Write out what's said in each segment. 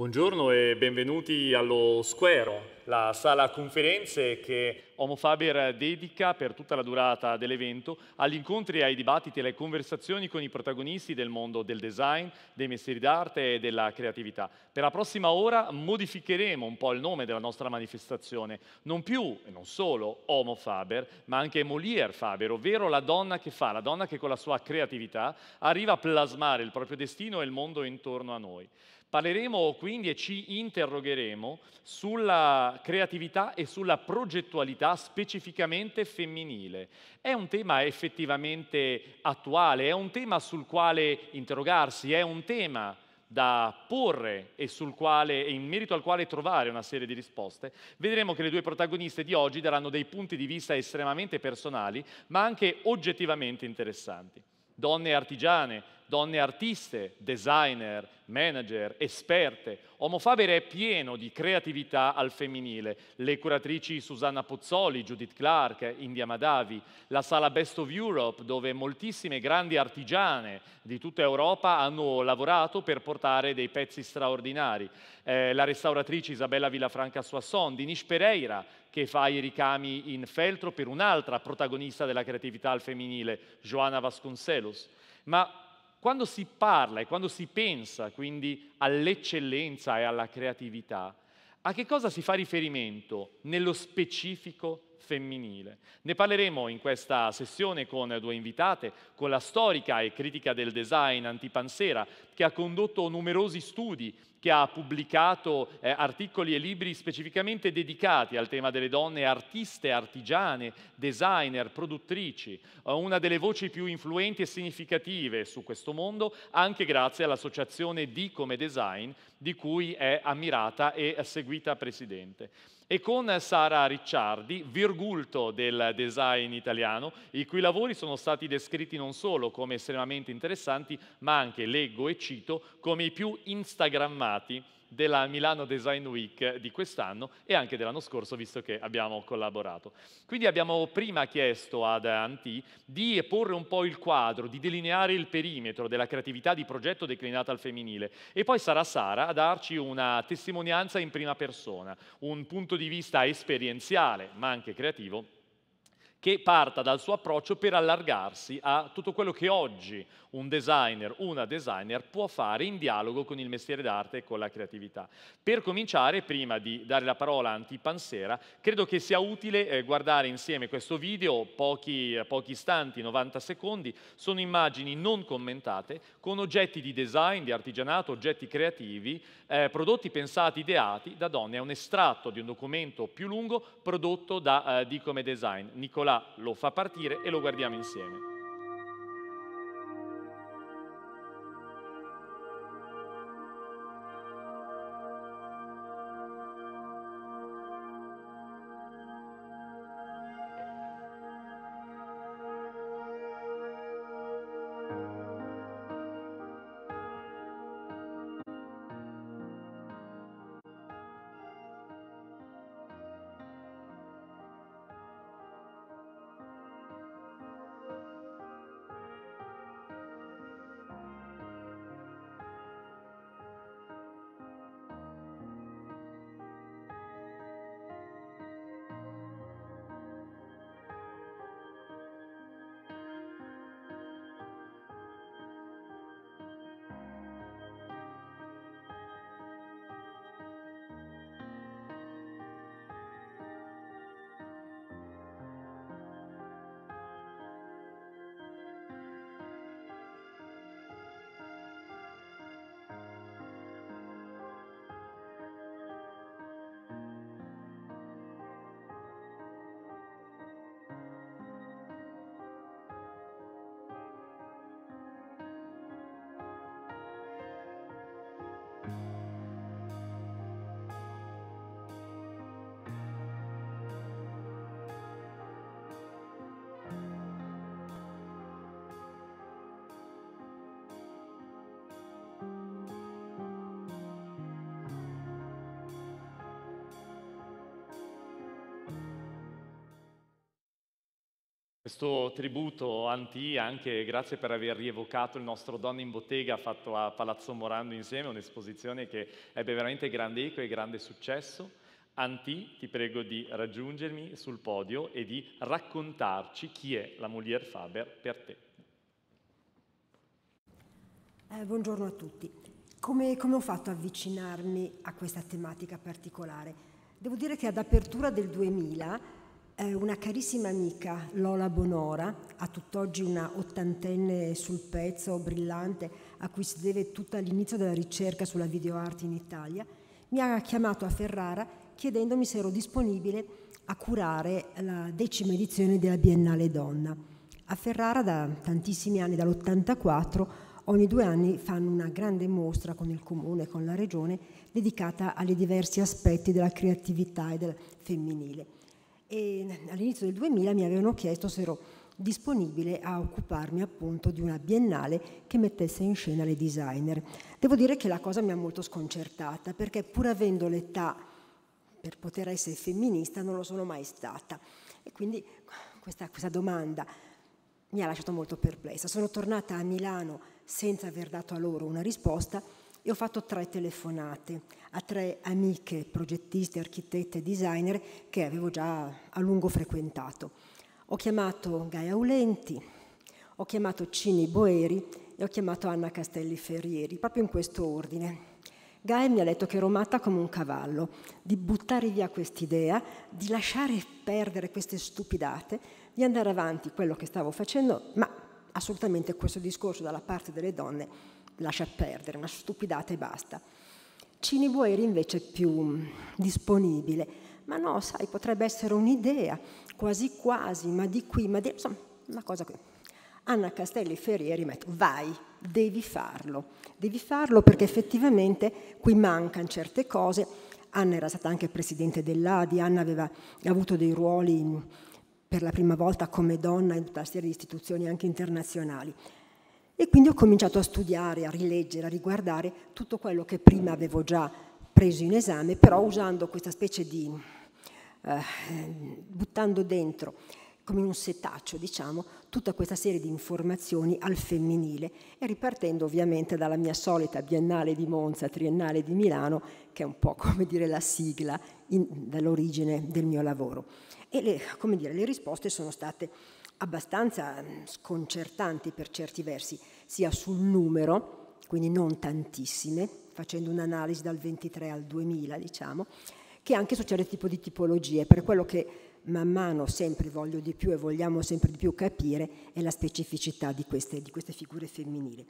Buongiorno e benvenuti allo Squero, la sala conferenze che Homo Faber dedica per tutta la durata dell'evento agli incontri, ai dibattiti e alle conversazioni con i protagonisti del mondo del design, dei mestieri d'arte e della creatività. Per la prossima ora modificheremo un po' il nome della nostra manifestazione, non più e non solo Homo Faber, ma anche Molière Faber, ovvero la donna che fa, la donna che con la sua creatività arriva a plasmare il proprio destino e il mondo intorno a noi. Parleremo quindi e ci interrogheremo sulla creatività e sulla progettualità specificamente femminile. È un tema effettivamente attuale, è un tema sul quale interrogarsi, è un tema da porre e, quale, e, in merito al quale trovare una serie di risposte, vedremo che le due protagoniste di oggi daranno dei punti di vista estremamente personali, ma anche oggettivamente interessanti. Donne artigiane, donne artiste, designer, manager, esperte. Omofavere è pieno di creatività al femminile. Le curatrici Susanna Pozzoli, Judith Clark, India Madavi, la sala Best of Europe, dove moltissime grandi artigiane di tutta Europa hanno lavorato per portare dei pezzi straordinari. Eh, la restauratrice Isabella Villafranca Soisson, Dinish Pereira, che fa i ricami in feltro per un'altra protagonista della creatività al femminile, Joana Vasconcelos. Ma quando si parla e quando si pensa quindi all'eccellenza e alla creatività, a che cosa si fa riferimento nello specifico femminile. Ne parleremo in questa sessione con due invitate, con la storica e critica del design Antipansera, che ha condotto numerosi studi, che ha pubblicato eh, articoli e libri specificamente dedicati al tema delle donne artiste, artigiane, designer, produttrici, eh, una delle voci più influenti e significative su questo mondo, anche grazie all'associazione Di come Design, di cui è ammirata e seguita presidente e con Sara Ricciardi, virgulto del design italiano, i cui lavori sono stati descritti non solo come estremamente interessanti, ma anche, leggo e cito, come i più instagrammati della Milano Design Week di quest'anno e anche dell'anno scorso, visto che abbiamo collaborato. Quindi abbiamo prima chiesto ad Anti di porre un po' il quadro, di delineare il perimetro della creatività di progetto declinata al femminile e poi sarà Sara a darci una testimonianza in prima persona, un punto di vista esperienziale ma anche creativo che parta dal suo approccio per allargarsi a tutto quello che oggi un designer, una designer può fare in dialogo con il mestiere d'arte e con la creatività. Per cominciare, prima di dare la parola a Antipansera, credo che sia utile eh, guardare insieme questo video, pochi, eh, pochi istanti, 90 secondi, sono immagini non commentate con oggetti di design, di artigianato, oggetti creativi eh, prodotti pensati, ideati da donne. È un estratto di un documento più lungo prodotto da eh, Dicome Design. Nicolà lo fa partire e lo guardiamo insieme. Questo tributo anti, anche grazie per aver rievocato il nostro Donne in Bottega fatto a Palazzo Morando insieme, un'esposizione che ebbe veramente grande eco e grande successo. Anti, ti prego di raggiungermi sul podio e di raccontarci chi è la Molière Faber per te. Eh, buongiorno a tutti. Come, come ho fatto ad avvicinarmi a questa tematica particolare? Devo dire che ad apertura del 2000 eh, una carissima amica, Lola Bonora, a tutt'oggi una ottantenne sul pezzo, brillante, a cui si deve tutta l'inizio della ricerca sulla videoarte in Italia, mi ha chiamato a Ferrara chiedendomi se ero disponibile a curare la decima edizione della Biennale Donna. A Ferrara da tantissimi anni, dall'84, ogni due anni fanno una grande mostra con il comune, con la regione, dedicata ai diversi aspetti della creatività e del femminile e all'inizio del 2000 mi avevano chiesto se ero disponibile a occuparmi appunto di una biennale che mettesse in scena le designer. Devo dire che la cosa mi ha molto sconcertata perché pur avendo l'età per poter essere femminista non lo sono mai stata e quindi questa, questa domanda mi ha lasciato molto perplessa. Sono tornata a Milano senza aver dato a loro una risposta e ho fatto tre telefonate a tre amiche, progettiste, architette e designer che avevo già a lungo frequentato. Ho chiamato Gaia Ulenti, ho chiamato Cini Boeri e ho chiamato Anna Castelli Ferrieri, proprio in questo ordine. Gaia mi ha detto che ero matta come un cavallo, di buttare via quest'idea, di lasciare perdere queste stupidate, di andare avanti quello che stavo facendo, ma assolutamente questo discorso dalla parte delle donne lascia perdere, una stupidata e basta. Cini era invece è più mm, disponibile, ma no, sai, potrebbe essere un'idea, quasi quasi, ma di qui, ma di... insomma, una cosa qui. Anna Castelli Ferrieri mette, vai, devi farlo, devi farlo perché effettivamente qui mancano certe cose. Anna era stata anche presidente dell'ADI, Anna aveva avuto dei ruoli mm, per la prima volta come donna in tutta una serie di istituzioni anche internazionali. E quindi ho cominciato a studiare, a rileggere, a riguardare tutto quello che prima avevo già preso in esame, però usando questa specie di, eh, buttando dentro come un setaccio, diciamo, tutta questa serie di informazioni al femminile e ripartendo ovviamente dalla mia solita biennale di Monza, triennale di Milano, che è un po' come dire la sigla dall'origine del mio lavoro. E le, dire, le risposte sono state abbastanza mm, sconcertanti per certi versi, sia sul numero, quindi non tantissime, facendo un'analisi dal 23 al 2000, diciamo, che anche su certi tipi di tipologie, per quello che man mano sempre voglio di più e vogliamo sempre di più capire è la specificità di queste, di queste figure femminili.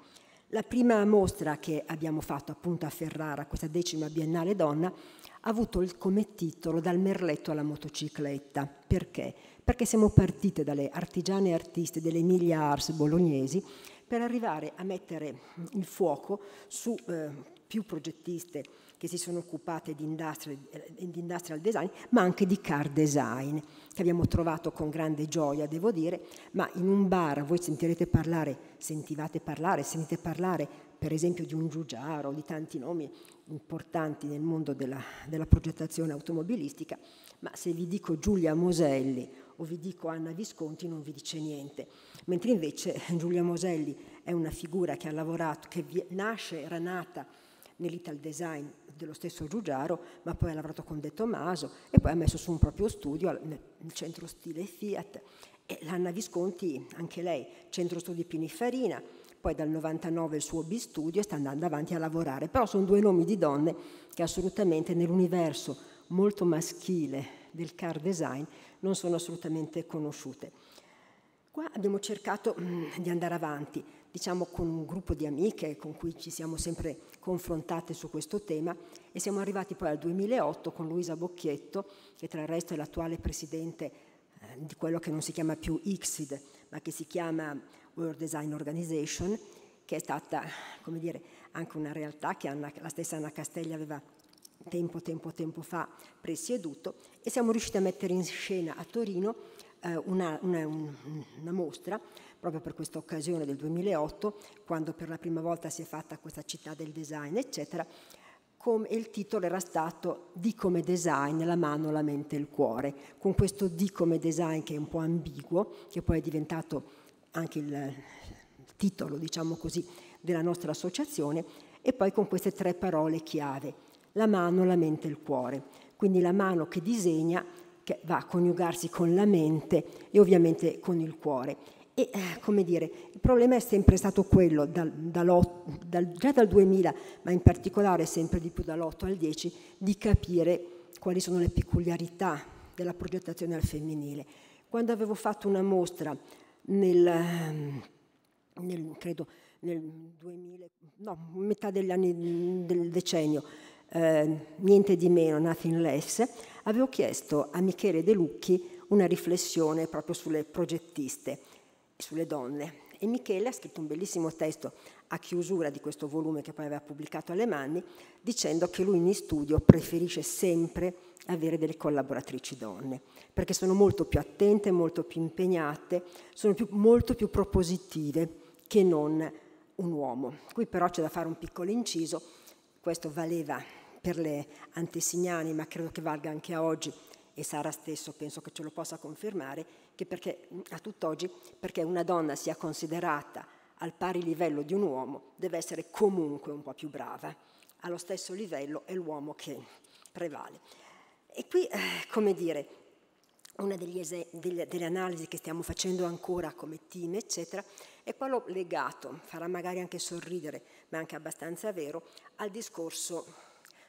La prima mostra che abbiamo fatto appunto a Ferrara, questa decima biennale donna, ha avuto come titolo Dal merletto alla motocicletta. Perché? perché siamo partite dalle artigiane e artiste Emilia Ars bolognesi per arrivare a mettere il fuoco su eh, più progettiste che si sono occupate di industrial, eh, di industrial, design, ma anche di car design, che abbiamo trovato con grande gioia, devo dire, ma in un bar voi sentirete parlare, sentivate parlare, sentite parlare per esempio di un Giugiaro, di tanti nomi importanti nel mondo della, della progettazione automobilistica, ma se vi dico Giulia Moselli o vi dico Anna Visconti non vi dice niente, mentre invece Giulia Moselli è una figura che ha lavorato, che nasce, era nata nell'ital design dello stesso Giugiaro, ma poi ha lavorato con De Tomaso e poi ha messo su un proprio studio nel centro stile Fiat. E l'Anna Visconti, anche lei, centro studi Pinifarina, poi dal 99 il suo bistudio e sta andando avanti a lavorare. Però sono due nomi di donne che assolutamente nell'universo molto maschile del car design non sono assolutamente conosciute. Qua abbiamo cercato mm, di andare avanti, diciamo con un gruppo di amiche con cui ci siamo sempre confrontate su questo tema e siamo arrivati poi al 2008 con Luisa Bocchietto, che tra il resto è l'attuale presidente eh, di quello che non si chiama più ICSID, ma che si chiama World Design Organization, che è stata, come dire, anche una realtà che Anna, la stessa Anna Castelli aveva tempo, tempo, tempo fa presieduto e siamo riusciti a mettere in scena a Torino eh, una, una, un, una mostra proprio per questa occasione del 2008, quando per la prima volta si è fatta questa città del design, eccetera, com- il titolo era stato Di come design, la mano, la mente e il cuore, con questo di come design che è un po' ambiguo, che poi è diventato anche il titolo, diciamo così, della nostra associazione, e poi con queste tre parole chiave, la mano, la mente e il cuore. Quindi la mano che disegna, che va a coniugarsi con la mente e ovviamente con il cuore. E eh, come dire, il problema è sempre stato quello, dal, dal, dal, già dal 2000, ma in particolare sempre di più dall'8 al 10, di capire quali sono le peculiarità della progettazione al femminile. Quando avevo fatto una mostra nel, ehm, nel credo, nel 2000, no, metà degli anni del decennio, eh, niente di meno, nothing less, avevo chiesto a Michele De Lucchi una riflessione proprio sulle progettiste sulle donne. E Michele ha scritto un bellissimo testo a chiusura di questo volume che poi aveva pubblicato alle mani, dicendo che lui in studio preferisce sempre avere delle collaboratrici donne, perché sono molto più attente, molto più impegnate, sono più, molto più propositive che non un uomo. Qui però c'è da fare un piccolo inciso, questo valeva per le antesignani, ma credo che valga anche a oggi, e Sara stesso penso che ce lo possa confermare, che perché, a tutt'oggi perché una donna sia considerata al pari livello di un uomo deve essere comunque un po' più brava. Allo stesso livello è l'uomo che prevale. E qui, eh, come dire, una es- delle, delle, analisi che stiamo facendo ancora come team, eccetera, è quello legato, farà magari anche sorridere, ma anche abbastanza vero, al discorso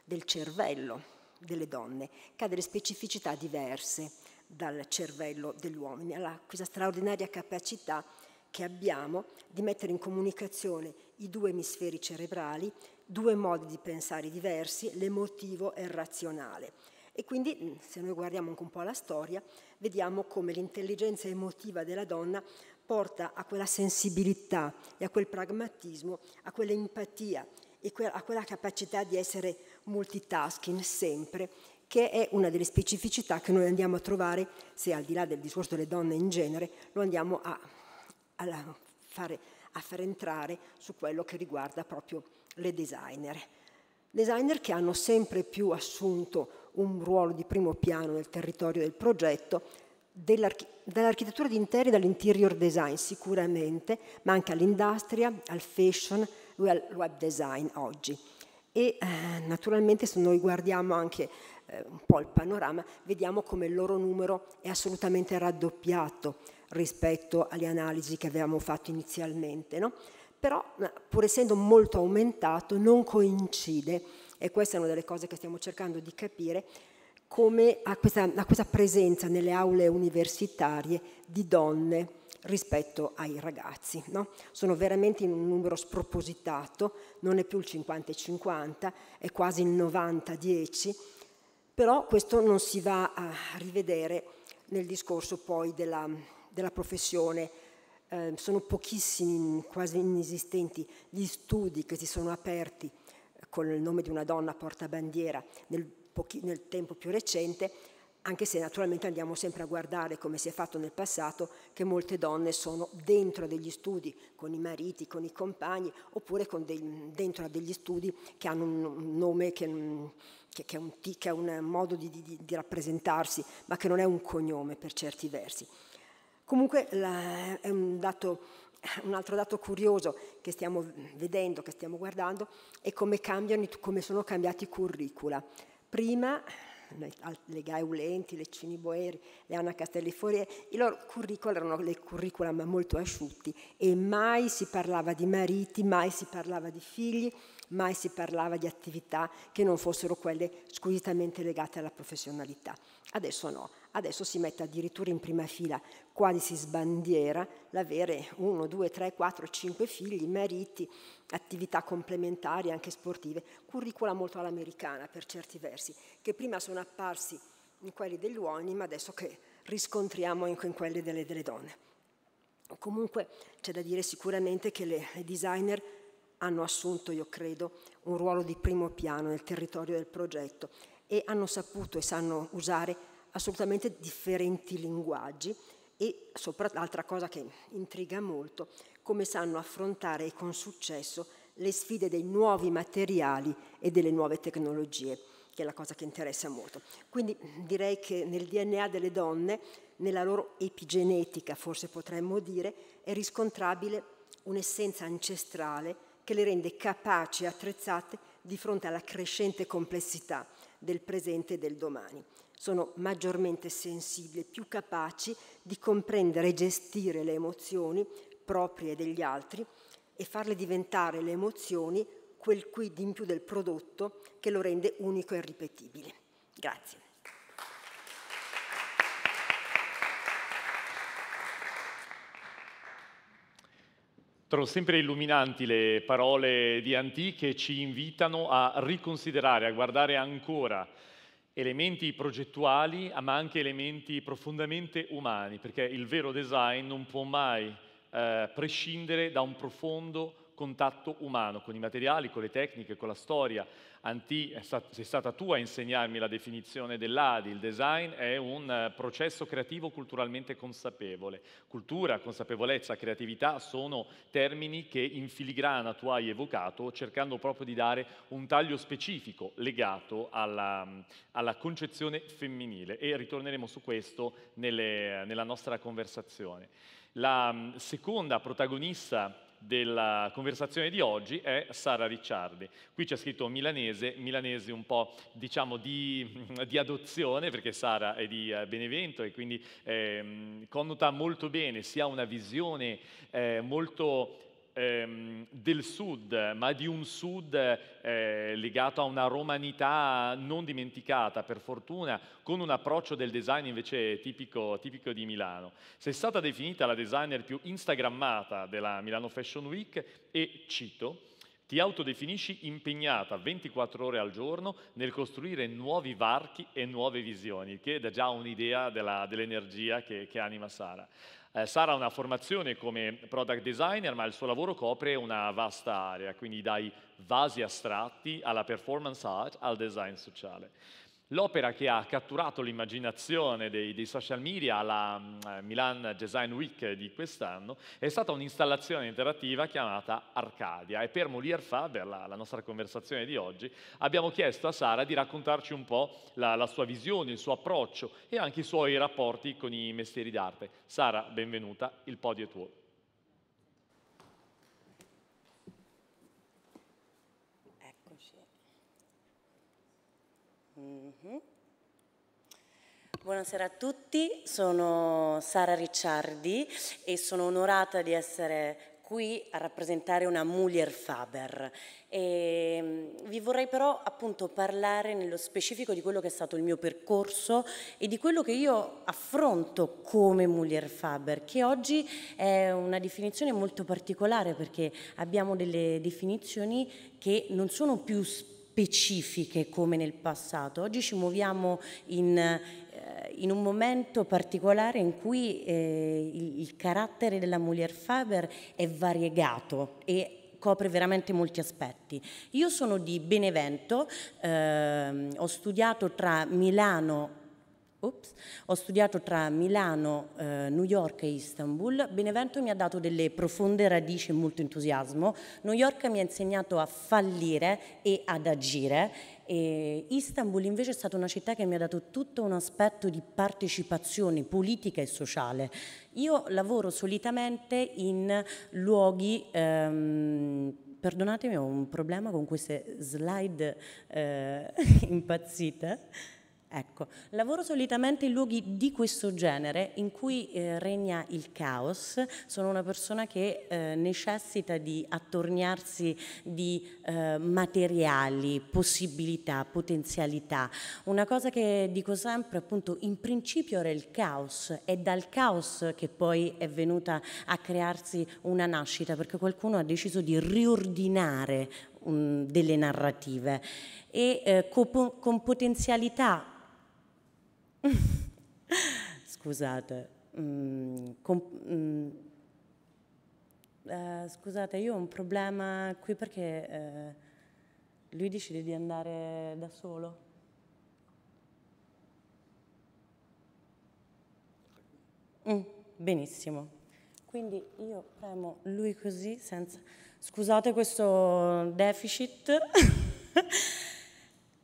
del cervello delle donne, che ha delle specificità diverse dal cervello degli uomini, ha questa straordinaria capacità che abbiamo di mettere in comunicazione i due emisferi cerebrali, due modi di pensare diversi, l'emotivo e il razionale. E quindi, mm, se noi guardiamo anche un po' alla storia, vediamo come l'intelligenza emotiva della donna porta a quella sensibilità e a quel pragmatismo, a quell'empatia e a quella capacità di essere multitasking sempre, che è una delle specificità che noi andiamo a trovare, se al di là del discorso delle donne in genere, lo andiamo a, a, fare, a far entrare su quello che riguarda proprio le designer. Designer che hanno sempre più assunto un ruolo di primo piano nel territorio del progetto, dall'architettura di interi e dall'interior design sicuramente, ma anche all'industria, al fashion al web design oggi e eh, naturalmente se noi guardiamo anche eh, un po' il panorama vediamo come il loro numero è assolutamente raddoppiato rispetto alle analisi che avevamo fatto inizialmente, no? però pur essendo molto aumentato non coincide e questa è una delle cose che stiamo cercando di capire come a questa, a questa presenza nelle aule universitarie di donne rispetto ai ragazzi. No? Sono veramente in un numero spropositato, non è più il 50-50, è quasi il 90-10, però questo non si va a rivedere nel discorso poi della, della professione. Eh, sono pochissimi, quasi inesistenti, gli studi che si sono aperti eh, con il nome di una donna portabandiera nel, nel tempo più recente anche se naturalmente andiamo sempre a guardare, come si è fatto nel passato, che molte donne sono dentro degli studi con i mariti, con i compagni, oppure dei, dentro a degli studi che hanno un nome che, mm, che, che, è, un, che è, un, modo di, di, di, rappresentarsi, ma che non è un cognome per certi versi. Comunque la, è un, dato, un altro dato curioso che stiamo vedendo, che stiamo guardando, è come, cambiano, come sono cambiati i curricula. Prima le, le Gaulenti, le Cini Boeri, le Anna Castelliforie, i loro curricula erano le curricula ma molto asciutti e mai si parlava di mariti, mai si parlava di figli, mai si parlava di attività che non fossero quelle squisitamente legate alla professionalità. Adesso no, adesso si mette addirittura in prima fila, quasi si sbandiera l'avere uno, due, tre, quattro, cinque figli, mariti, attività complementari, anche sportive, curricula molto all'americana per certi versi, che prima sono apparsi in quelli degli uomini, ma adesso che riscontriamo anche in quelli delle, delle donne. Comunque c'è da dire sicuramente che le, le designer hanno assunto, io credo, un ruolo di primo piano nel territorio del progetto e hanno saputo e sanno usare assolutamente differenti linguaggi e soprattutto l'altra cosa che intriga molto, come sanno affrontare con successo le sfide dei nuovi materiali e delle nuove tecnologie, che è la cosa che interessa molto. Quindi direi che nel DNA delle donne, nella loro epigenetica forse potremmo dire, è riscontrabile un'essenza ancestrale che le rende capaci e attrezzate di fronte alla crescente complessità del presente e del domani sono maggiormente sensibili, più capaci di comprendere e gestire le emozioni proprie degli altri e farle diventare le emozioni quel quid in più del prodotto che lo rende unico e ripetibile. Grazie. Trovo sempre illuminanti le parole di Anti che ci invitano a riconsiderare, a guardare ancora elementi progettuali, ma anche elementi profondamente umani, perché il vero design non può mai eh, prescindere da un profondo contatto umano con i materiali, con le tecniche, con la storia. Anti, sei stata tu a insegnarmi la definizione dell'ADI, il design è un eh, processo creativo culturalmente consapevole. Cultura, consapevolezza, creatività sono termini che in filigrana tu hai evocato cercando proprio di dare un taglio specifico legato alla, alla concezione femminile e ritorneremo su questo nelle, nella nostra conversazione. La mm, seconda protagonista della conversazione di oggi è Sara Ricciardi. Qui c'è scritto milanese, milanese un po' diciamo di, di adozione perché Sara è di eh, Benevento e quindi eh, connota molto bene sia una visione eh, molto ehm, del sud, ma di un sud eh, legato a una romanità non dimenticata, per fortuna, con un approccio del design invece tipico, tipico di Milano. Sei stata definita la designer più instagrammata della Milano Fashion Week e, cito, ti autodefinisci impegnata 24 ore al giorno nel costruire nuovi varchi e nuove visioni, che dà già un'idea dell'energia che, che anima Sara. Eh, Sara ha una formazione come product designer, ma il suo lavoro copre una vasta area, quindi dai vasi astratti alla performance art al design sociale. L'opera che ha catturato l'immaginazione dei, dei, social media alla eh, Milan Design Week di quest'anno è stata un'installazione interattiva chiamata Arcadia e per Molière Faber, la, la, nostra conversazione di oggi, abbiamo chiesto a Sara di raccontarci un po' la, la sua visione, il suo approccio e anche i suoi rapporti con i mestieri d'arte. Sara, benvenuta, il podio è tuo. Mhm. Buonasera a tutti, sono Sara Ricciardi e sono onorata di essere qui a rappresentare una Mulier Faber. E mm, vi vorrei però appunto parlare nello specifico di quello che è stato il mio percorso e di quello che io affronto come Mulier Faber, che oggi è una definizione molto particolare perché abbiamo delle definizioni che non sono più specifiche specifiche come nel passato. Oggi ci muoviamo in, eh, in un momento particolare in cui eh, il, il, carattere della Mulier Faber è variegato e copre veramente molti aspetti. Io sono di Benevento, eh, ho studiato tra Milano Oops. Ho studiato tra Milano, eh, New York e Istanbul. Benevento mi ha dato delle profonde radici e molto entusiasmo. New York mi ha insegnato a fallire e ad agire. E Istanbul invece è stata una città che mi ha dato tutto un aspetto di partecipazione politica e sociale. Io lavoro solitamente in luoghi... Ehm, perdonatemi, ho un problema con queste slide eh, impazzite. Ecco, lavoro solitamente in luoghi di questo genere in cui eh, regna il caos, sono una persona che eh, necessita di attorniarsi di eh, materiali, possibilità, potenzialità. Una cosa che dico sempre appunto in principio era il caos, è dal caos che poi è venuta a crearsi una nascita perché qualcuno ha deciso di riordinare mm, delle narrative e eh, con potenzialità scusate, mm, mm, eh, scusate, io ho un problema qui perché eh, lui decide di andare da solo. Mm, benissimo. Quindi io premo lui così senza... Scusate questo deficit.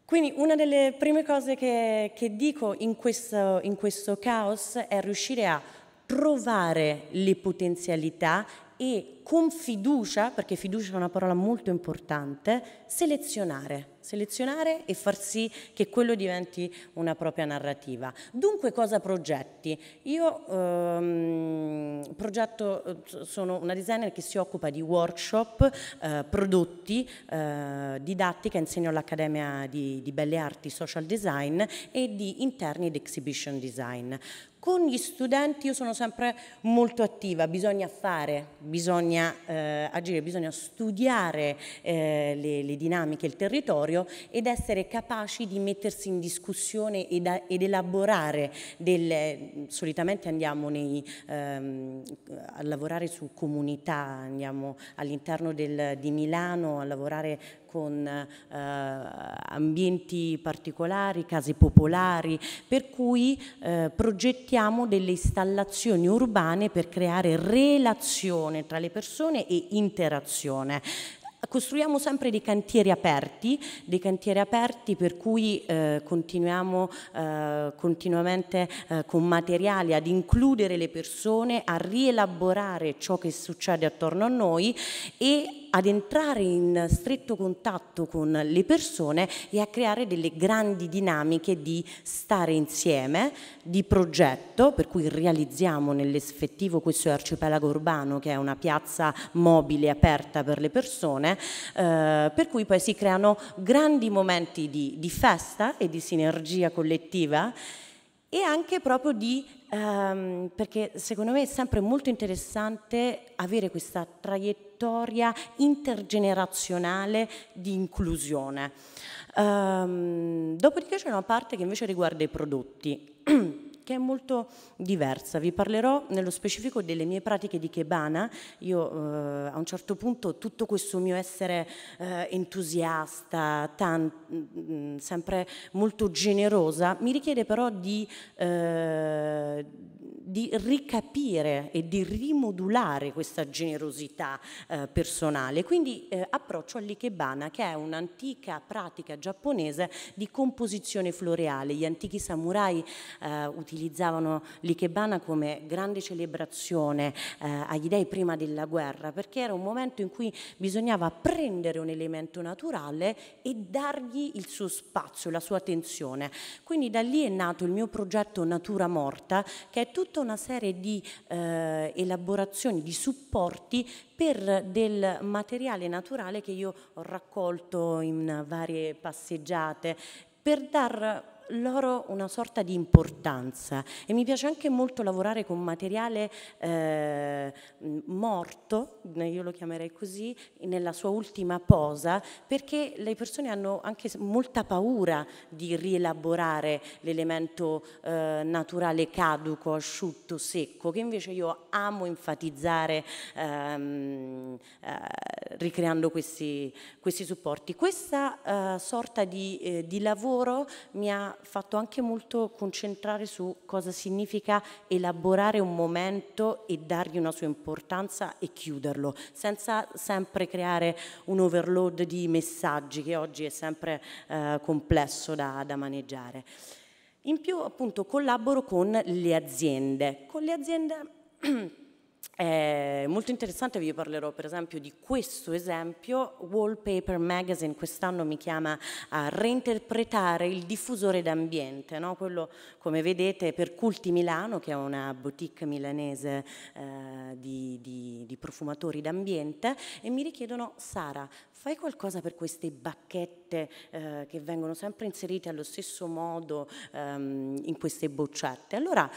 Quindi una delle prime cose che, che dico in questo, in questo caos è riuscire a provare le potenzialità e con fiducia, perché fiducia è una parola molto importante, selezionare, selezionare e far sì che quello diventi una propria narrativa. Dunque cosa progetti? Io ehm, progetto, eh, sono una designer che si occupa di workshop, eh, prodotti, eh, didattica, insegno all'Accademia di, di Belle Arti Social Design e di interni ed exhibition design. Con gli studenti io sono sempre molto attiva, bisogna fare, bisogna eh, agire, bisogna studiare eh, le, le, dinamiche, il territorio ed essere capaci di mettersi in discussione ed, ed elaborare delle... solitamente andiamo nei, ehm, a lavorare su comunità, andiamo all'interno di Milano a lavorare con eh, ambienti particolari, case popolari, per cui eh, progettiamo delle installazioni urbane per creare relazione tra le persone e interazione costruiamo sempre dei cantieri aperti, dei cantieri aperti per cui eh, continuiamo eh, continuamente eh, con materiali ad includere le persone, a rielaborare ciò che succede attorno a noi e ad entrare in stretto contatto con le persone e a creare delle grandi dinamiche di stare insieme, di progetto, per cui realizziamo nell'effettivo questo arcipelago urbano che è una piazza mobile aperta per le persone, eh, per cui poi si creano grandi momenti di, di festa e di sinergia collettiva e anche proprio di, ehm, perché secondo me è sempre molto interessante avere questa traiettoria vittoria intergenerazionale di inclusione. Um, dopodiché c'è una parte che invece riguarda i prodotti. che è molto diversa. Vi parlerò nello specifico delle mie pratiche di Kebana. Io eh, a un certo punto tutto questo mio essere eh, entusiasta, mm, sempre molto generosa, mi richiede però di, eh, di ricapire e di rimodulare questa generosità eh, personale. Quindi eh, approccio all'ikebana che è un'antica pratica giapponese di composizione floreale. Gli antichi samurai eh, utilizzavano l'ikebana come grande celebrazione eh, agli dei prima della guerra perché era un momento in cui bisognava prendere un elemento naturale e dargli il suo spazio, la sua attenzione. Quindi da lì è nato il mio progetto Natura Morta che è tutto tutta una serie di eh, elaborazioni, di supporti per del materiale naturale che io ho raccolto in varie passeggiate per dar loro una sorta di importanza e mi piace anche molto lavorare con materiale eh, morto, io lo chiamerei così, nella sua ultima posa, perché le persone hanno anche molta paura di rielaborare l'elemento eh, naturale caduco, asciutto, secco, che invece io amo enfatizzare ehm, eh, ricreando questi, questi, supporti. Questa eh, sorta di, eh, di lavoro mi ha fatto anche molto concentrare su cosa significa elaborare un momento e dargli una sua importanza e chiuderlo, senza sempre creare un overload di messaggi che oggi è sempre eh, complesso da, da maneggiare. In più appunto collaboro con le aziende, con le aziende È molto interessante, vi parlerò per esempio di questo esempio. Wallpaper Magazine quest'anno mi chiama a reinterpretare il diffusore d'ambiente, no? quello come vedete per Culti Milano, che è una boutique milanese eh, di, di, di, profumatori d'ambiente, e mi richiedono Sara, fai qualcosa per queste bacchette eh, che vengono sempre inserite allo stesso modo ehm, in queste boccette? Allora,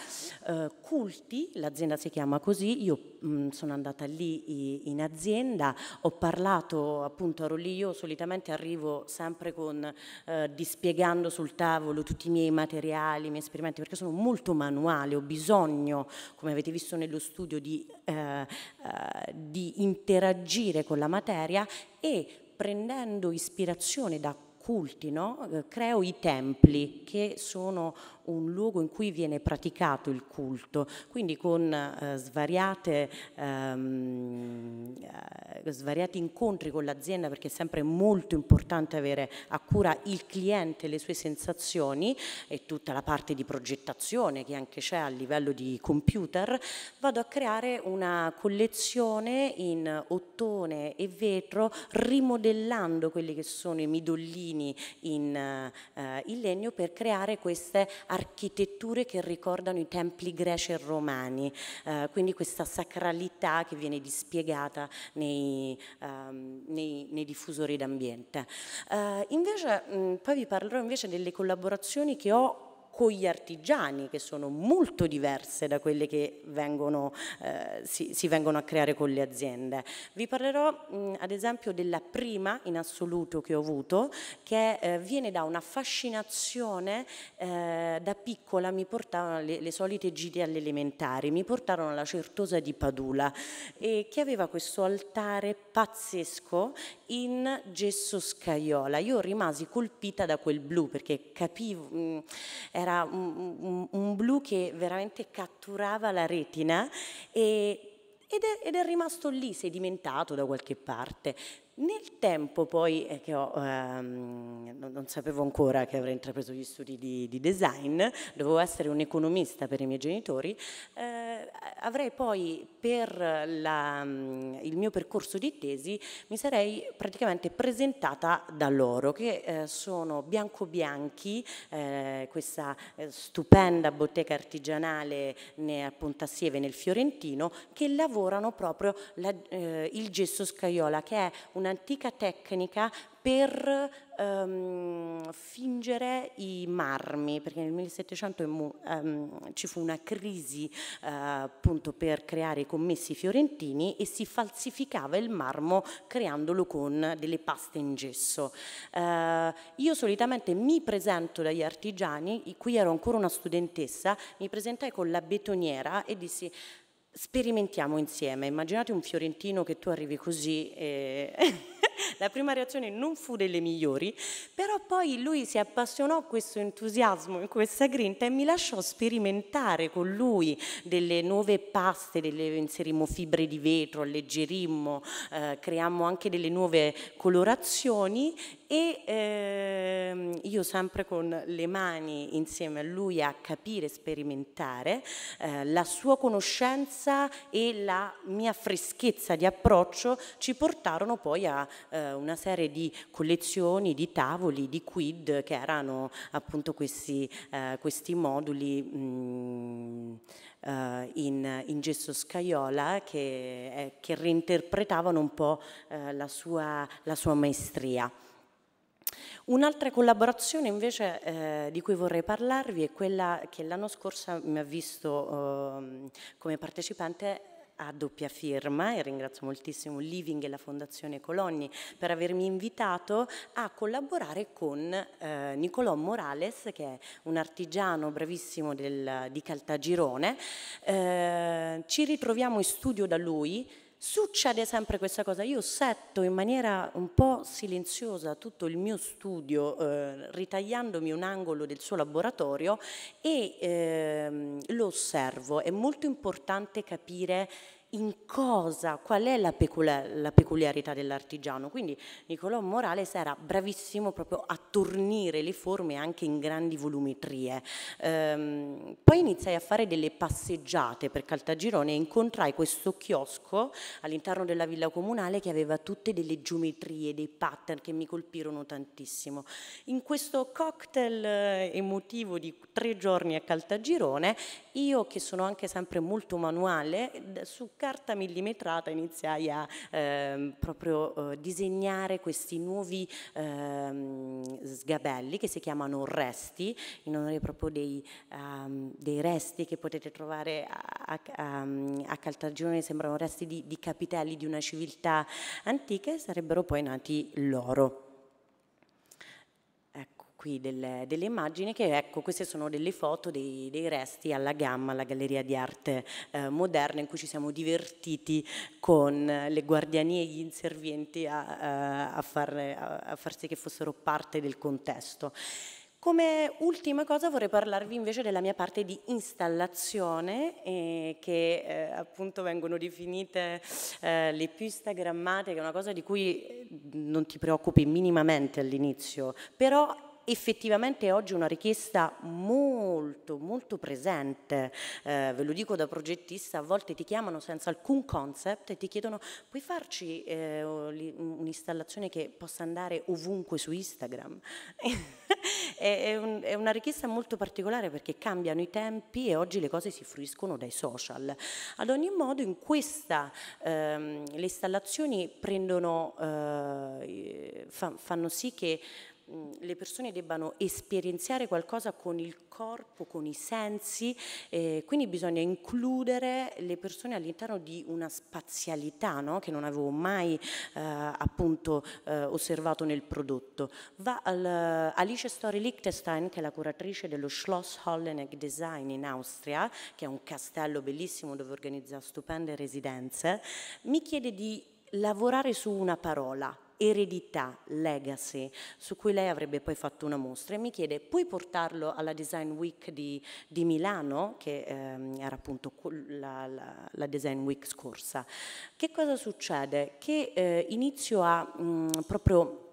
eh, Culti, l'azienda si chiama così, io mh, mm, sono andata lì in azienda, ho parlato appunto, ero lì io, solitamente arrivo sempre con, eh, dispiegando sul tavolo tutti i miei materiali, i miei esperimenti, perché sono molto manuale, ho bisogno, come avete visto nello studio, di, eh, eh, di interagire con la materia e prendendo ispirazione da culti, no? Eh, creo i templi che sono un luogo in cui viene praticato il culto, quindi con eh, svariate, ehm, eh, svariati incontri con l'azienda perché è sempre molto importante avere a cura il cliente, le sue sensazioni e tutta la parte di progettazione che anche c'è a livello di computer, vado a creare una collezione in ottone e vetro rimodellando quelli che sono i midollini in, eh, in legno per creare queste architetture architetture che ricordano i templi greci e romani, eh, quindi questa sacralità che viene dispiegata nei, ehm, nei, nei diffusori d'ambiente. Eh, invece, mh, poi vi parlerò invece delle collaborazioni che ho con gli artigiani che sono molto diverse da quelle che vengono, eh, si, si, vengono a creare con le aziende. Vi parlerò mh, ad esempio della prima in assoluto che ho avuto che eh, viene da una fascinazione eh, da piccola mi portavano le, le solite gite alle elementari, mi portarono alla Certosa di Padula e che aveva questo altare pazzesco in gesso scaiola. Io rimasi colpita da quel blu perché capivo, mh, era era un, un, un blu che veramente catturava la retina e ed è, ed è, rimasto lì sedimentato da qualche parte. Nel tempo poi eh, che ho, ehm, non, non, sapevo ancora che avrei intrapreso gli studi di, di design, dovevo essere un economista per i miei genitori, eh, avrei poi per la, mm, il mio percorso di tesi mi sarei praticamente presentata da loro, che eh, sono Bianco Bianchi, eh, questa eh, stupenda bottega artigianale ne, a Pontassieve nel Fiorentino, che lavorano proprio la, il gesso scaiola, che è un un'antica tecnica per um, fingere i marmi, perché nel 1700 um, ehm, ci fu una crisi uh, appunto per creare i commessi fiorentini e si falsificava il marmo creandolo con delle paste in gesso. Uh, io solitamente mi presento dagli artigiani, qui ero ancora una studentessa, mi presentai con la betoniera e dissi Sperimentiamo insieme, immaginate un fiorentino che tu arrivi così e... la prima reazione non fu delle migliori, però poi lui si appassionò a questo entusiasmo, in questa grinta e mi lasciò sperimentare con lui delle nuove paste, delle, inserimmo fibre di vetro, alleggerimmo, eh, creammo anche delle nuove colorazioni e ehm, io sempre con le mani insieme a lui a capire, sperimentare eh, la sua conoscenza e la mia freschezza di approccio ci portarono poi a eh, una serie di collezioni, di tavoli, di quid che erano appunto questi, eh, questi moduli mh, mm, eh, Uh, in, in, gesso scaiola che, eh, che reinterpretavano un po' eh, la, sua, la sua maestria. Un'altra collaborazione invece eh, di cui vorrei parlarvi è quella che l'anno scorso mi ha visto eh, come partecipante a doppia firma e ringrazio moltissimo Living e la Fondazione Colonni per avermi invitato a collaborare con eh, Nicolò Morales che è un artigiano bravissimo del, di Caltagirone. Eh, ci ritroviamo in studio da lui Succede sempre questa cosa, io setto in maniera un po' silenziosa tutto il mio studio eh, ritagliandomi un angolo del suo laboratorio e ehm, lo osservo, è molto importante capire in cosa, qual è la, peculiarità dell'artigiano. Quindi Nicolò Morales era bravissimo proprio a tornire le forme anche in grandi volumetrie. Ehm, poi iniziai a fare delle passeggiate per Caltagirone e incontrai questo chiosco all'interno della villa comunale che aveva tutte delle geometrie, dei pattern che mi colpirono tantissimo. In questo cocktail eh, emotivo di tre giorni a Caltagirone io che sono anche sempre molto manuale, su carta millimetrata iniziai a eh, proprio eh, disegnare questi nuovi eh, sgabelli che si chiamano resti, in onore proprio dei, um, dei resti che potete trovare a, a, ehm, a Caltagirone, sembrano resti di, di capitelli di una civiltà antica e sarebbero poi nati loro qui delle, delle, immagini che ecco queste sono delle foto dei, dei resti alla gamma, alla galleria di arte eh, moderna in cui ci siamo divertiti con le guardianie e gli inservienti a, eh, a, far, a far sì che fossero parte del contesto. Come ultima cosa vorrei parlarvi invece della mia parte di installazione eh, che eh, appunto vengono definite eh, le più instagrammate, che è una cosa di cui non ti preoccupi minimamente all'inizio, però effettivamente oggi una richiesta molto, molto presente. Eh, ve lo dico da progettista, a volte ti chiamano senza alcun concept e ti chiedono puoi farci eh, un'installazione che possa andare ovunque su Instagram? è, un, è, una richiesta molto particolare perché cambiano i tempi e oggi le cose si fruiscono dai social. Ad ogni modo in questa ehm, le installazioni prendono, eh, fa, fanno sì che le persone debbano esperienziare qualcosa con il corpo, con i sensi, eh, quindi bisogna includere le persone all'interno di una spazialità no? che non avevo mai eh, appunto eh, osservato nel prodotto. Va al, eh, Alice Story Liechtenstein, che è la curatrice dello Schloss Holleneck Design in Austria, che è un castello bellissimo dove organizza stupende residenze, mi chiede di lavorare su una parola, eredità, legacy, su cui lei avrebbe poi fatto una mostra e mi chiede puoi portarlo alla Design Week di, di Milano, che ehm, era appunto la, la, la, Design Week scorsa. Che cosa succede? Che eh, inizio a mh, mm, proprio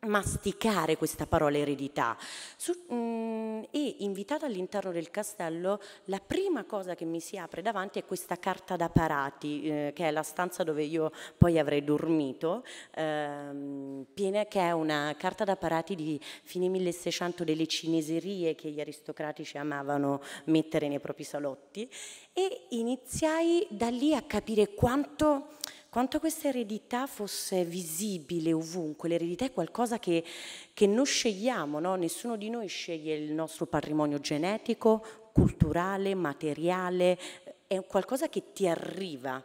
masticare questa parola eredità. Su, mh, mm, e invitata all'interno del castello, la prima cosa che mi si apre davanti è questa carta da parati, eh, che è la stanza dove io poi avrei dormito, ehm, piena, che è una carta da parati di fine 1600 delle cineserie che gli aristocratici amavano mettere nei propri salotti e iniziai da lì a capire quanto quanto questa eredità fosse visibile ovunque. L'eredità è qualcosa che, che non scegliamo, no? nessuno di noi sceglie il nostro patrimonio genetico, culturale, materiale, è qualcosa che ti arriva.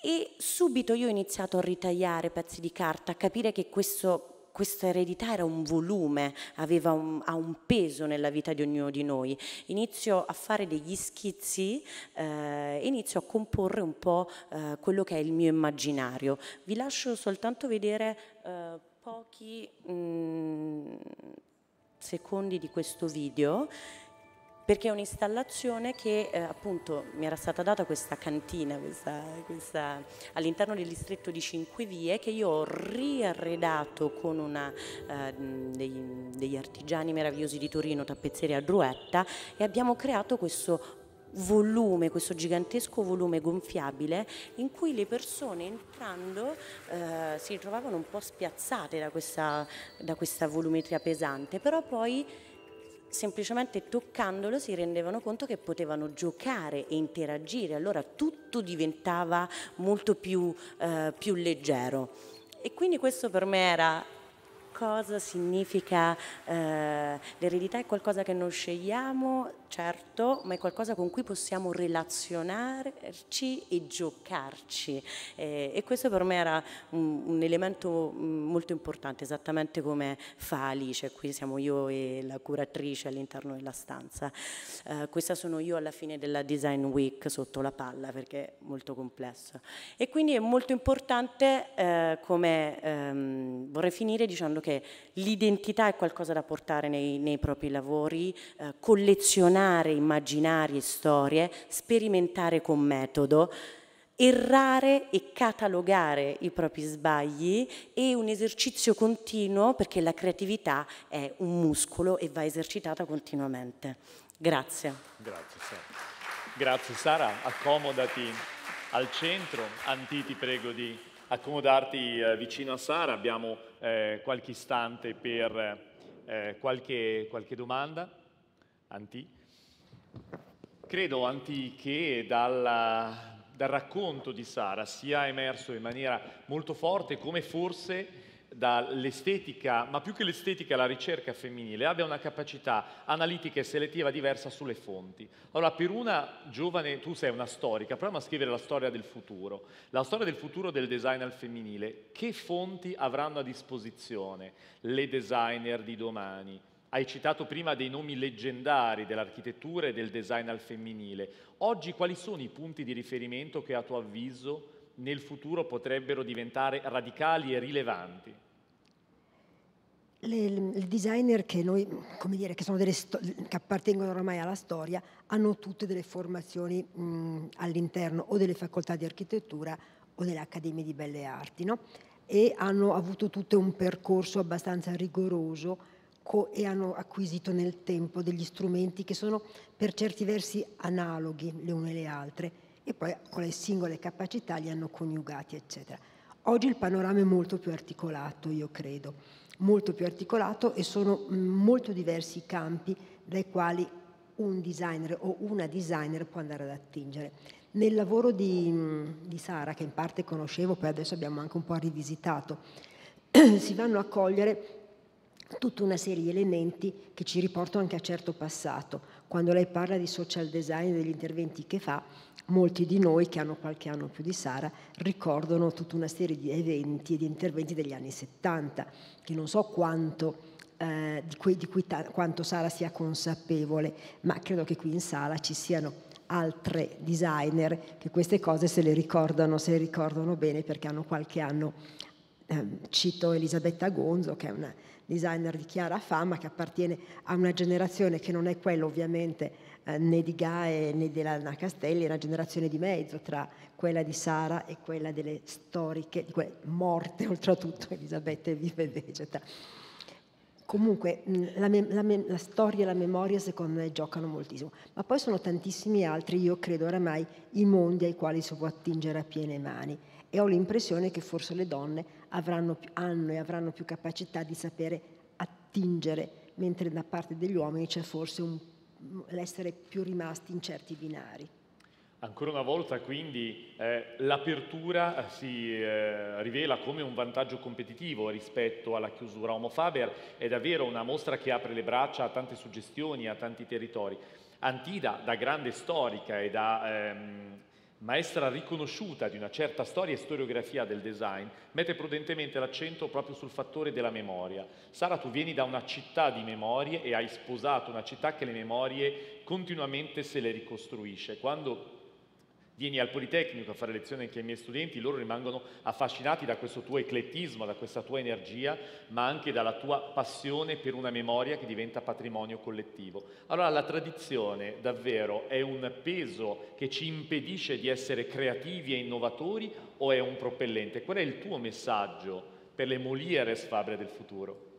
E subito io ho iniziato a ritagliare pezzi di carta, a capire che questo questa eredità era un volume, aveva un, ha un peso nella vita di ognuno di noi. Inizio a fare degli schizzi, eh, inizio a comporre un po' eh, quello che è il mio immaginario. Vi lascio soltanto vedere eh, pochi mh, mm, secondi di questo video perché è un'installazione che eh, appunto mi era stata data questa cantina questa, questa, all'interno del distretto di Cinque Vie che io ho riarredato con una, eh, dei, degli artigiani meravigliosi di Torino, tappezzeria Druetta e abbiamo creato questo volume, questo gigantesco volume gonfiabile in cui le persone entrando eh, si ritrovavano un po' spiazzate da questa, da questa volumetria pesante, però poi semplicemente toccandolo si rendevano conto che potevano giocare e interagire, allora tutto diventava molto più, eh, più leggero. E quindi questo per me era cosa significa eh, l'eredità è qualcosa che non scegliamo, certo, ma è qualcosa con cui possiamo relazionarci e giocarci. Eh, e questo per me era un, un, elemento mm, molto importante, esattamente come fa Alice, qui siamo io e la curatrice all'interno della stanza. Eh, questa sono io alla fine della Design Week sotto la palla perché è molto complesso. E quindi è molto importante eh, come ehm, vorrei finire dicendo che sicuramente l'identità è qualcosa da portare nei, nei propri lavori, eh, collezionare immaginari e storie, sperimentare con metodo, errare e catalogare i propri sbagli e un esercizio continuo perché la creatività è un muscolo e va esercitata continuamente. Grazie. Grazie Sara. Grazie Sara, accomodati al centro. Anti ti prego di accomodarti eh, vicino a Sara, abbiamo eh, qualche istante per eh, qualche, qualche, domanda. Anti. Credo, Anti, che dalla, dal racconto di Sara sia emerso in maniera molto forte come forse dall'estetica, ma più che l'estetica, la ricerca femminile, abbia una capacità analitica e selettiva diversa sulle fonti. Allora, per una giovane, tu sei una storica, proviamo a scrivere la storia del futuro, la storia del futuro del design al femminile. Che fonti avranno a disposizione le designer di domani? Hai citato prima dei nomi leggendari dell'architettura e del design al femminile. Oggi quali sono i punti di riferimento che a tuo avviso nel futuro potrebbero diventare radicali e rilevanti? Le, le designer che, noi, dire, che, sto- che appartengono ormai alla storia, hanno tutte delle formazioni mh, all'interno o delle facoltà di architettura o delle accademie di belle arti, no? E hanno avuto tutte un percorso abbastanza rigoroso co- e hanno acquisito nel tempo degli strumenti che sono per certi versi analoghi le une alle altre, e poi con le singole capacità li hanno coniugati, eccetera. Oggi il panorama è molto più articolato, io credo, molto più articolato e sono molto diversi i campi dai quali un designer o una designer può andare ad attingere. Nel lavoro di, di Sara, che in parte conoscevo, poi adesso abbiamo anche un po' rivisitato, si vanno a cogliere tutta una serie di elementi che ci riportano anche a certo passato. Quando lei parla di social design e degli interventi che fa, molti di noi che hanno qualche anno più di Sara ricordano tutta una serie di eventi e di interventi degli anni 70, che non so quanto eh, di, cui, di cui ta- quanto Sara sia consapevole, ma credo che qui in sala ci siano altre designer che queste cose se le ricordano, se le ricordano bene perché hanno qualche anno Ehm, cito Elisabetta Gonzo, che è una designer di chiara fama, che appartiene a una generazione che non è quella ovviamente eh, né di Gae né dell'Anna Castelli, è una generazione di mezzo tra quella di Sara e quella delle storiche, di quelle morte oltretutto, Elisabetta vive e vegeta. Comunque mm, la, me- la, me- la storia e la memoria secondo me giocano moltissimo, ma poi sono tantissimi altri, io credo oramai, i mondi ai quali si può attingere a piene mani e ho l'impressione che forse le donne avranno, hanno e avranno più capacità di sapere attingere, mentre da parte degli uomini c'è forse un, l'essere più rimasti in certi binari. Ancora una volta quindi eh, l'apertura eh, si eh, rivela come un vantaggio competitivo rispetto alla chiusura. Homo Faber è davvero una mostra che apre le braccia a tante suggestioni, a tanti territori. Antida, da grande storica e da ehm, maestra riconosciuta di una certa storia e storiografia del design, mette prudentemente l'accento proprio sul fattore della memoria. Sara, tu vieni da una città di memorie e hai sposato una città che le memorie continuamente se le ricostruisce. Quando Vieni al Politecnico a fare lezione anche ai miei studenti, loro rimangono affascinati da questo tuo eclettismo, da questa tua energia, ma anche dalla tua passione per una memoria che diventa patrimonio collettivo. Allora la tradizione davvero è un peso che ci impedisce di essere creativi e innovatori o è un propellente? Qual è il tuo messaggio per le Molieres Fabre del futuro?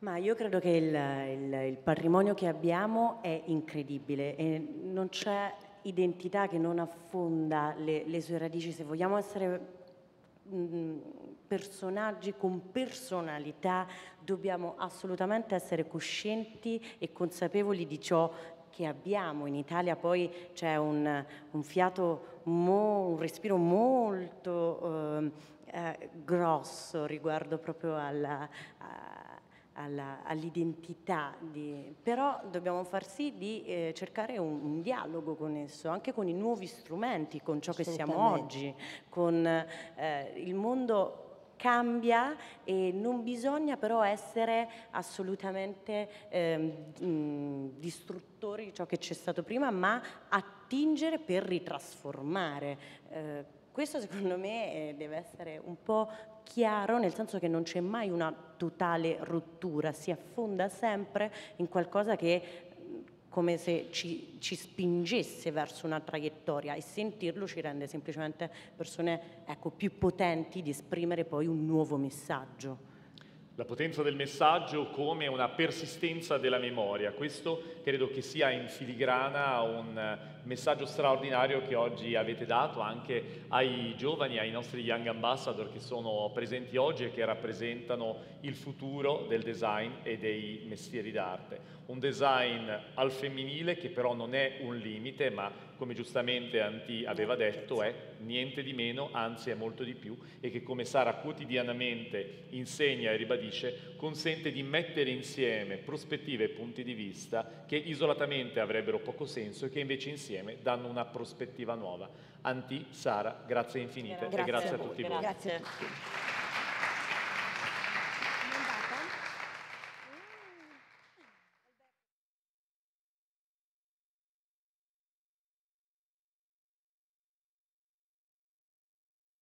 Ma io credo che il, il, il, patrimonio che abbiamo è incredibile e non c'è identità che non affonda le, le sue radici, se vogliamo essere mm, mm, personaggi con personalità, dobbiamo assolutamente essere coscienti e consapevoli di ciò che abbiamo. In Italia poi c'è un, un fiato, mo, un respiro molto eh, eh, grosso riguardo proprio alla all'identità, all però dobbiamo far sì di eh, cercare un, un, dialogo con esso, anche con i nuovi strumenti, con ciò che siamo oggi, con eh, il mondo cambia e non bisogna però essere assolutamente eh, mh, distruttori di ciò che c'è stato prima, ma attingere per ritrasformare. Eh, questo secondo me eh, deve essere un po' chiaro, nel senso che non c'è mai una totale rottura, si affonda sempre in qualcosa che come se ci, ci, spingesse verso una traiettoria e sentirlo ci rende semplicemente persone ecco, più potenti di esprimere poi un nuovo messaggio. La potenza del messaggio come una persistenza della memoria, questo credo che sia in filigrana un eh, messaggio straordinario che oggi avete dato anche ai giovani, ai nostri young ambassador che sono presenti oggi e che rappresentano il futuro del design e dei mestieri d'arte. Un design al femminile che però non è un limite ma come giustamente Anti aveva detto, è niente di meno, anzi è molto di più, e che come Sara quotidianamente insegna e ribadisce, consente di mettere insieme prospettive e punti di vista che isolatamente avrebbero poco senso e che invece insieme danno una prospettiva nuova. Anti, Sara, grazie infinite grazie e grazie a, voi, a tutti grazie. voi. Grazie